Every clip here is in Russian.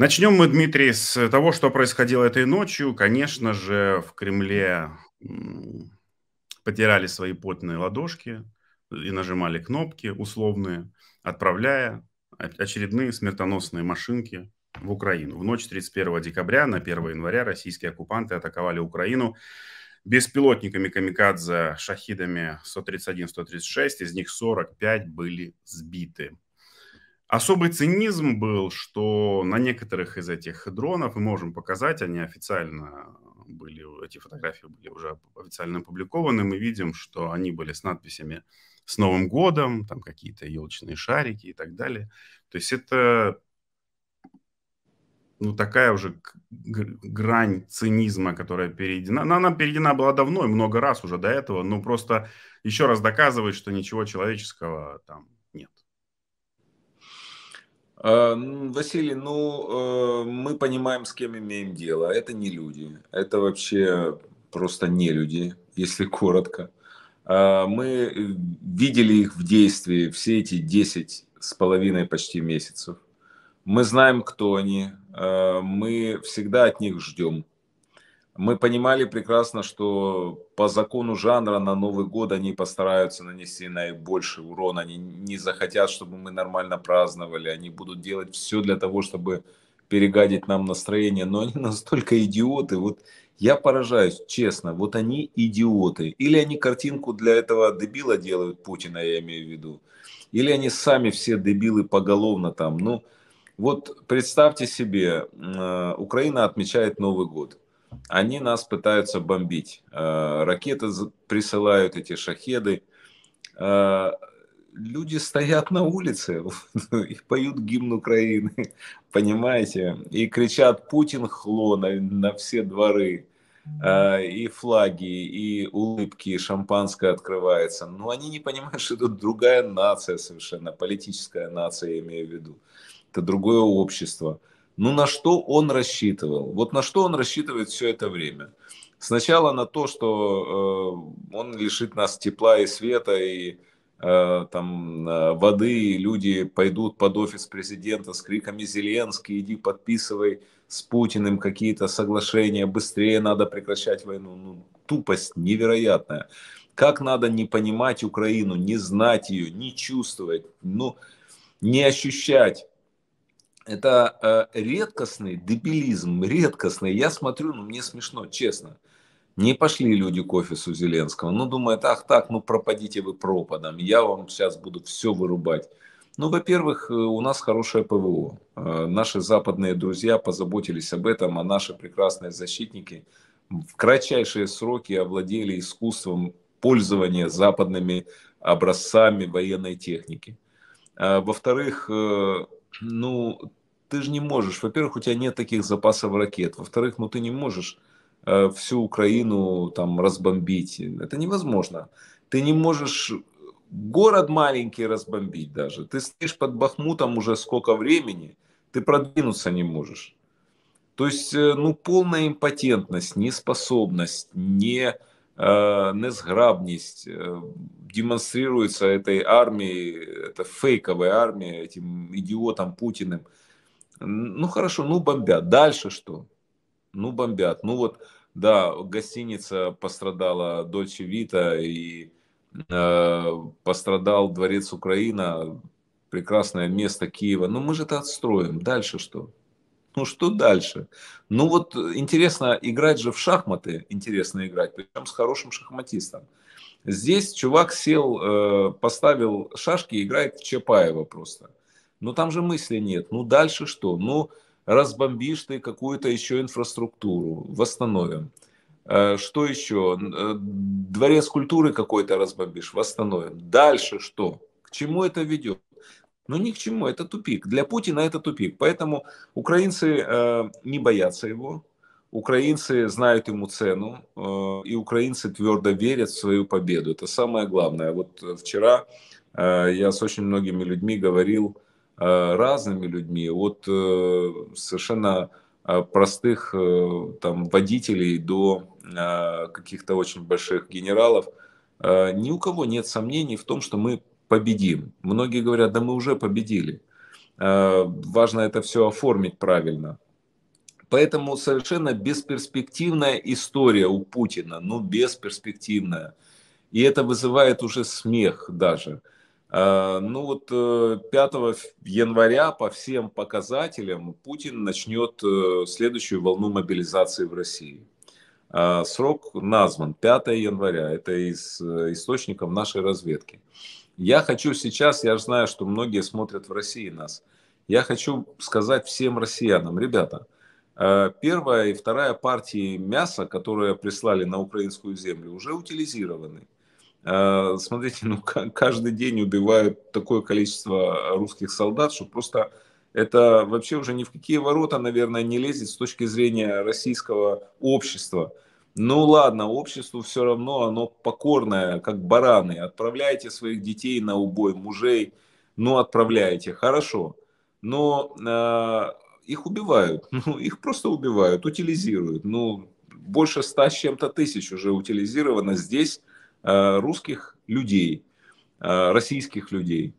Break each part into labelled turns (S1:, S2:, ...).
S1: Начнем мы, Дмитрий, с того, что происходило этой ночью. Конечно же, в Кремле потеряли свои потные ладошки и нажимали кнопки условные, отправляя очередные смертоносные машинки в Украину. В ночь 31 декабря на 1 января российские оккупанты атаковали Украину беспилотниками «Камикадзе», «Шахидами» 131-136, из них 45 были сбиты. Особый цинизм был, что на некоторых из этих дронов мы можем показать, они официально были, эти фотографии были уже официально опубликованы, мы видим, что они были с надписями «С Новым годом», там какие-то елочные шарики и так далее. То есть это ну, такая уже грань цинизма, которая перейдена. Она, она перейдена была давно и много раз уже до этого, но просто еще раз доказывает, что ничего человеческого
S2: там Э, Василий, ну, э, мы понимаем, с кем имеем дело. Это не люди. Это вообще просто не люди, если коротко. Э, мы видели их в действии все эти 10 с половиной почти месяцев. Мы знаем, кто они. Мы всегда от них ждем мы понимали прекрасно, что по закону жанра на Новый год они постараются нанести наибольший урон. Они не захотят, чтобы мы нормально праздновали. Они будут делать все для того, чтобы перегадить нам настроение. Но они настолько идиоты. Вот я поражаюсь, честно, вот они идиоты. Или они картинку для этого дебила делают, Путина я имею в виду. Или они сами все дебилы поголовно там. Ну, вот представьте себе, э, Украина отмечает Новый год они нас пытаются бомбить. Э, ракеты присылают эти шахеды. Э, люди стоят на улице и поют гимн Украины, понимаете? И кричат «Путин хло» на, на все дворы. Э, и флаги, и улыбки, и шампанское открывается. Но они не понимают, что это другая нация совершенно, политическая нация, я имею в виду. Это другое общество. Ну на что он рассчитывал? Вот на что он рассчитывает все это время? Сначала на то, что э, он лишит нас тепла и света, и э, там э, воды, и люди пойдут под офис президента с криками «Зеленский, иди подписывай с Путиным какие-то соглашения, быстрее надо прекращать войну». Ну, тупость невероятная. Как надо не понимать Украину, не знать ее, не чувствовать, ну, не ощущать это э, редкостный дебилизм, редкостный. Я смотрю, ну мне смешно, честно. Не пошли люди к офису Зеленского. Ну, думают, ах так, ну пропадите вы пропадом. Я вам сейчас буду все вырубать. Ну, во-первых, э, у нас хорошее ПВО. Э, наши западные друзья позаботились об этом, а наши прекрасные защитники в кратчайшие сроки овладели искусством пользования западными образцами военной техники. Э, во-вторых, ну, ты же не можешь, во-первых, у тебя нет таких запасов ракет, во-вторых, ну ты не можешь э, всю Украину там разбомбить, это невозможно. Ты не можешь э, город маленький разбомбить даже, ты стоишь под Бахмутом уже сколько времени, ты продвинуться не можешь. То есть, э, ну, полная импотентность, неспособность, не, э, незграбність э, демонстрируется этой армией, э, это фейковой армией, этим идиотом Путиным – ну хорошо, ну бомбят. Дальше что? Ну бомбят. Ну вот, да, гостиница пострадала, Дольче Вита и э, пострадал дворец Украина, прекрасное место Киева. Ну мы же это отстроим. Дальше что? Ну что дальше? Ну вот интересно играть же в шахматы, интересно играть, причем с хорошим шахматистом. Здесь чувак сел, э, поставил шашки, играет в Чапаева просто. Ну там же мысли нет. Ну дальше что? Ну разбомбишь ты какую-то еще инфраструктуру, восстановим. Э, что еще? Э, дворец культуры какой-то разбомбишь, восстановим. Дальше что? К чему это ведет? Ну ни к чему, это тупик. Для Путина это тупик. Поэтому украинцы э, не боятся его, украинцы знают ему цену, э, и украинцы твердо верят в свою победу. Это самое главное. Вот э, вчера э, я с очень многими людьми говорил, Э, разными людьми, от э, совершенно э, простых там, водителей до каких-то очень больших генералов, ни у кого нет сомнений в том, что мы победим. Многие говорят, да мы уже победили. Важно это все оформить правильно. Поэтому совершенно бесперспективная история у Путина, ну бесперспективная. И это вызывает уже смех даже. Э, ну вот 5 э, января по всем показателям Путин начнет э, следующую волну мобилизации в России. Срок назван 5 января, это из источников нашей разведки. Я хочу сейчас, я же знаю, что многие смотрят в России нас, я хочу сказать всем россиянам, ребята, первая и вторая партии мяса, которые прислали на украинскую землю, уже утилизированы Э, смотрите, ну каждый день убивают такое количество русских солдат, что просто это вообще уже ни в какие ворота, наверное, не лезет с точки зрения российского общества. Ну ладно, обществу все равно оно покорное, как бараны. Отправляйте своих детей на убой, мужей, ну отправляйте, хорошо. Но э, их убивают, ну их просто убивают, утилизируют. Ну больше ста с чем-то тысяч уже утилизировано здесь Э, русских людей, э, российских людей.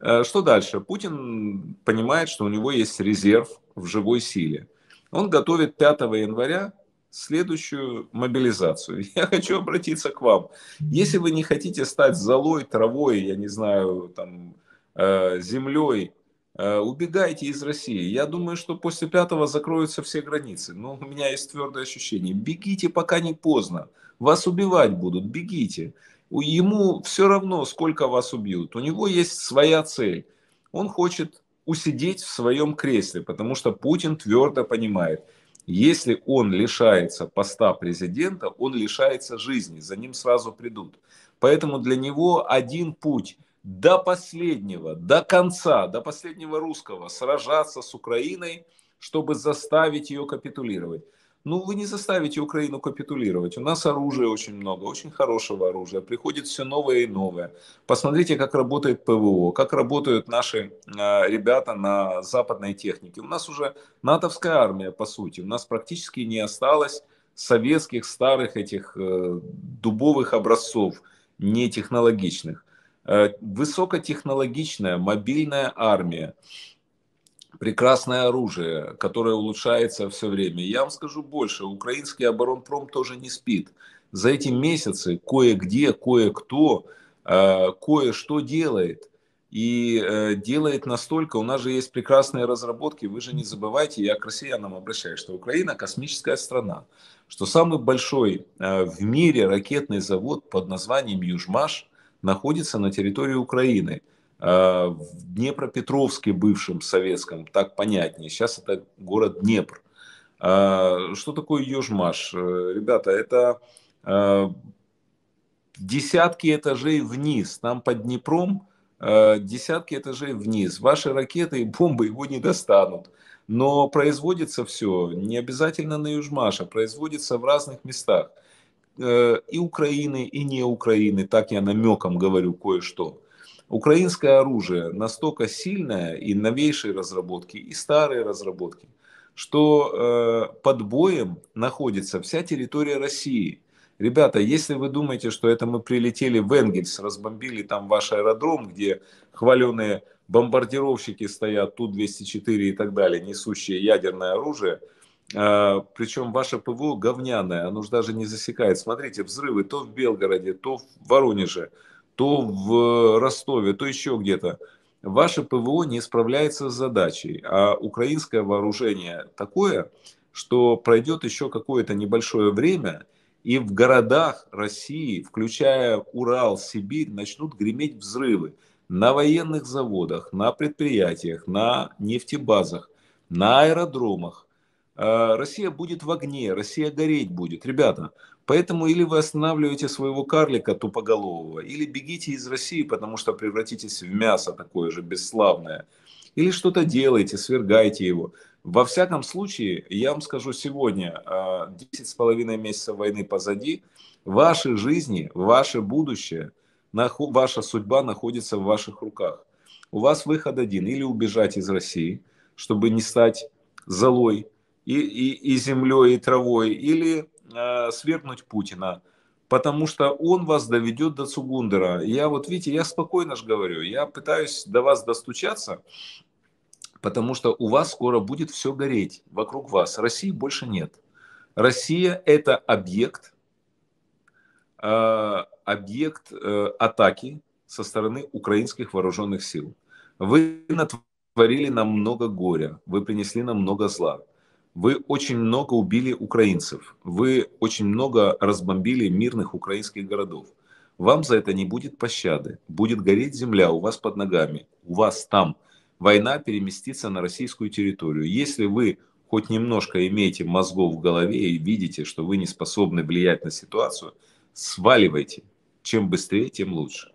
S2: Э, что дальше? Путин понимает, что у него есть резерв в живой силе. Он готовит 5 января следующую мобилизацию. Я хочу обратиться к вам. Если вы не хотите стать золой, травой, я не знаю, там, землей, убегайте из России. Я думаю, что после 5 закроются все границы. Но ну, у меня есть твердое ощущение. Бегите, пока не поздно. Вас убивать будут, бегите. Ему все равно, сколько вас убьют. У него есть своя цель. Он хочет усидеть в своем кресле, потому что Путин твердо понимает, если он лишается поста президента, он лишается жизни, за ним сразу придут. Поэтому для него один путь до последнего, до конца, до последнего русского сражаться с Украиной, чтобы заставить ее капитулировать. Ну, вы не заставите Украину капитулировать. У нас оружия очень много, очень хорошего оружия. Приходит все новое и новое. Посмотрите, как работает ПВО, как работают наши э, ребята на западной технике. У нас уже натовская армия, по сути. У нас практически не осталось советских старых этих э, дубовых образцов, нетехнологичных. Э, высокотехнологичная мобильная армия прекрасное оружие, которое улучшается все время. Я вам скажу больше, украинский оборонпром тоже не спит. За эти месяцы кое-где, кое-кто, э, кое-что делает. И э, делает настолько, у нас же есть прекрасные разработки, вы же не забывайте, я к россиянам обращаюсь, что Украина космическая страна, что самый большой э, в мире ракетный завод под названием Южмаш находится на территории Украины – Э, в Днепропетровске, бывшем советском, так понятнее. Сейчас это город Днепр. Э, что такое Южмаш? Э, ребята, это десятки этажей вниз. Там под Днепром десятки этажей вниз. Ваши ракеты и бомбы его не достанут. Но производится все не обязательно на Южмаша, производится в разных местах. И Украины, и не Украины, так я намеком говорю кое-что. Украинское оружие настолько сильное и новейшие разработки, и старые разработки, что э, под боем находится вся территория России. Ребята, если вы думаете, что это мы прилетели в Энгельс, разбомбили там ваш аэродром, где хваленые бомбардировщики стоят, Ту-204 и так далее, несущие ядерное оружие, э, причем ваше ПВО говняное, оно же даже не засекает. Смотрите, взрывы то в Белгороде, то в Воронеже – то в Ростове, то еще где-то. Ваше ПВО не справляется с задачей, а украинское вооружение такое, что пройдет еще какое-то небольшое время, и в городах России, включая Урал, Сибирь, начнут греметь взрывы на военных заводах, на предприятиях, на нефтебазах, на аэродромах. А, Россия будет в огне, Россия гореть будет. Ребята, Поэтому или вы останавливаете своего карлика тупоголового, или бегите из России, потому что превратитесь в мясо такое же бесславное, или что-то делаете, свергайте его. Во всяком случае, я вам скажу сегодня, а, с половиной месяцев войны позади, ваши жизни, ваше будущее, ваша судьба находится в ваших руках. У вас выход один, или убежать из России, чтобы не стать золой и, и, и землей, и травой, или Э, свергнуть Путина, потому что он вас доведет до Цугундера. Я вот, видите, я спокойно же говорю, я пытаюсь до вас достучаться, потому что у вас скоро будет все гореть вокруг вас. России больше нет. Россия – это объект, э, объект э, атаки со стороны украинских вооруженных сил. Вы натворили нам много горя, вы принесли нам много зла. Вы очень много убили украинцев, вы очень много разбомбили мирных украинских городов. Вам за это не будет пощады, будет гореть земля у вас под ногами, у вас там. Война переместится на российскую территорию. Если вы хоть немножко имеете мозгов в голове и видите, что вы не способны влиять на ситуацию, сваливайте. Чем быстрее, тем лучше.